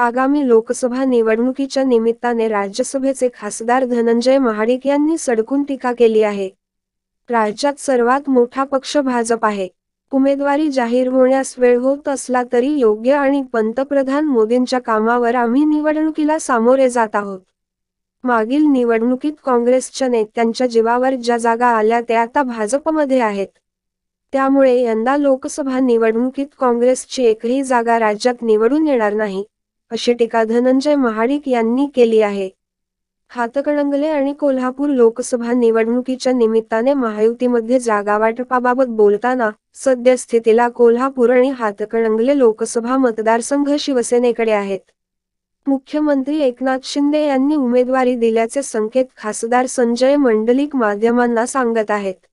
आगामी लोकसभा निवडणुकीच्या निमित्ताने राज्यसभेचे खासदार धनंजय महाडिक यांनी सडकून टीका केली आहे राज्यात सर्वात मोठा पक्ष भाजप आहे उमेदवारी जाहीर होण्यास वेळ होत असला तरी योग्य आणि पंतप्रधान मोदींच्या कामावर आम्ही निवडणुकीला सामोरे जात आहोत मागील निवडणुकीत काँग्रेसच्या नेत्यांच्या जीवावर ज्या जागा आल्या त्या आता भाजपमध्ये आहेत त्यामुळे यंदा लोकसभा निवडणुकीत काँग्रेसची एकही जागा राज्यात निवडून येणार नाही अशी टीका धनंजय महाडिक यांनी केली आहे हातकणंगले आणि कोल्हापूर लोकसभा निवडणुकीच्या निमित्ताने महायुतीमध्ये जागा वाटपाबाबत बोलताना सद्यस्थितीला कोल्हापूर आणि हातकणंगले लोकसभा मतदारसंघ शिवसेनेकडे आहेत मुख्यमंत्री एकनाथ शिंदे यांनी उमेदवारी दिल्याचे संकेत खासदार संजय मंडलिक माध्यमांना सांगत आहेत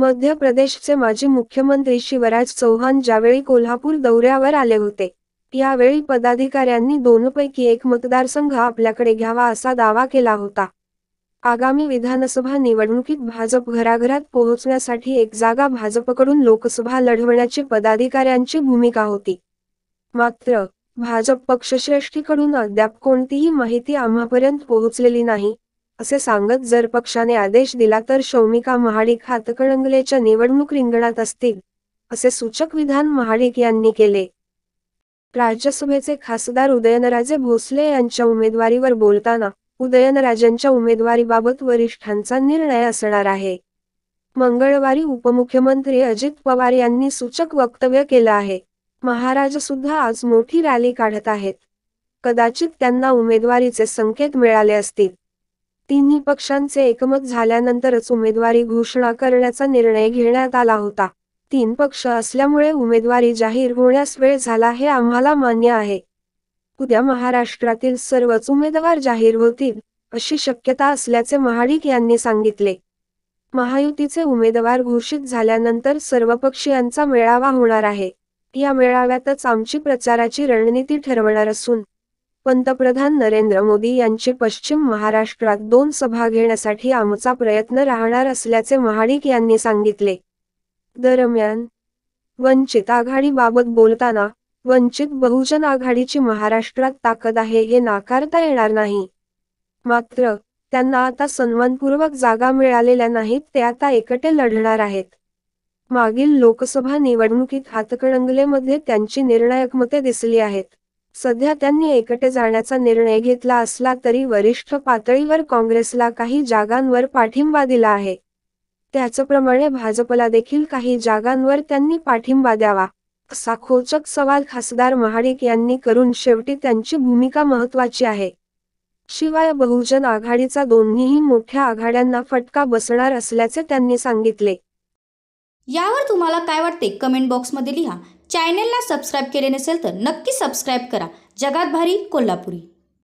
मध्य प्रदेशचे माजी मुख्यमंत्री शिवराज चौहान ज्यावेळी कोल्हापूर दौऱ्यावर आले होते यावेळी पदाधिकाऱ्यांनी दोनपैकी एक मतदारसंघ आपल्याकडे घ्यावा असा दावा केला होता आगामी विधानसभा निवडणुकीत भाजप घराघरात पोहोचण्यासाठी एक जागा भाजपकडून लोकसभा लढवण्याची पदाधिकाऱ्यांची भूमिका होती मात्र भाजप पक्षश्रेष्ठीकडून अद्याप कोणतीही माहिती आम्हापर्यंत पोहोचलेली नाही असे सांगत जर पक्षाने आदेश दिला तर शौमिका महाडिक हातकणंगलेच्या निवडणूक रिंगणात असतील असे सूचक विधान महाडिक यांनी केले राज्यसभेचे खासदार उदयनराजे भोसले यांच्या उमेदवारीवर बोलताना उदयनराजांच्या उमेदवारीबाबत वरिष्ठांचा निर्णय असणार आहे मंगळवारी उपमुख्यमंत्री अजित पवार यांनी सूचक वक्तव्य केलं आहे महाराज सुद्धा आज मोठी रॅली काढत आहेत कदाचित त्यांना उमेदवारीचे संकेत मिळाले असतील तिन्ही पक्षांचे एकमत झाल्यानंतरच उमेदवारी घोषणा करण्याचा निर्णय घेण्यात आला होता तीन पक्ष असल्यामुळे उमेदवारी जाहीर होण्यास वेळ झाला हे आम्हाला मान्य आहे उद्या महाराष्ट्रातील सर्वच उमेदवार जाहीर होतील अशी शक्यता असल्याचे महाडिक यांनी सांगितले महायुतीचे उमेदवार घोषित झाल्यानंतर सर्व पक्षीयांचा मेळावा होणार आहे या मेळाव्यातच आमची प्रचाराची रणनीती ठरवणार असून पंतप्रधान नरेंद्र मोदी यांचे पश्चिम महाराष्ट्रात दोन सभा घेण्यासाठी आमचा प्रयत्न राहणार असल्याचे महाडिक यांनी सांगितले दरम्यान वंचित आघाडीबाबत बोलताना वंचित बहुजन आघाडीची महाराष्ट्रात ताकद आहे हे नाकारता येणार नाही मात्र त्यांना आता सन्मानपूर्वक जागा मिळालेल्या नाहीत ते आता एकटे लढणार आहेत मागील लोकसभा निवडणुकीत हातकडंगलेमध्ये त्यांची निर्णायक मते दिसली आहेत सध्या त्यांनी एकटे जाण्याचा निर्णय घेतला असला तरी वरिष्ठ पातळीवर काँग्रेसला काही जागांवर पाठिंबा दिला आहे त्याचप्रमाणे भाजपला देखील काही जागांवर त्यांनी पाठिंबा द्यावा असा खोचक सवाल खासदार महाडिक यांनी करून शेवटी त्यांची भूमिका महत्वाची आहे शिवाय बहुजन आघाडीचा दोन्हीही मोठ्या आघाड्यांना फटका बसणार असल्याचे त्यांनी सांगितले यावर तुम्हाला काय वाटते कमेंट बॉक्समध्ये लिहा चॅनेलला सबस्क्राईब केले नसेल तर नक्की सबस्क्राईब करा जगात भारी कोल्हापुरी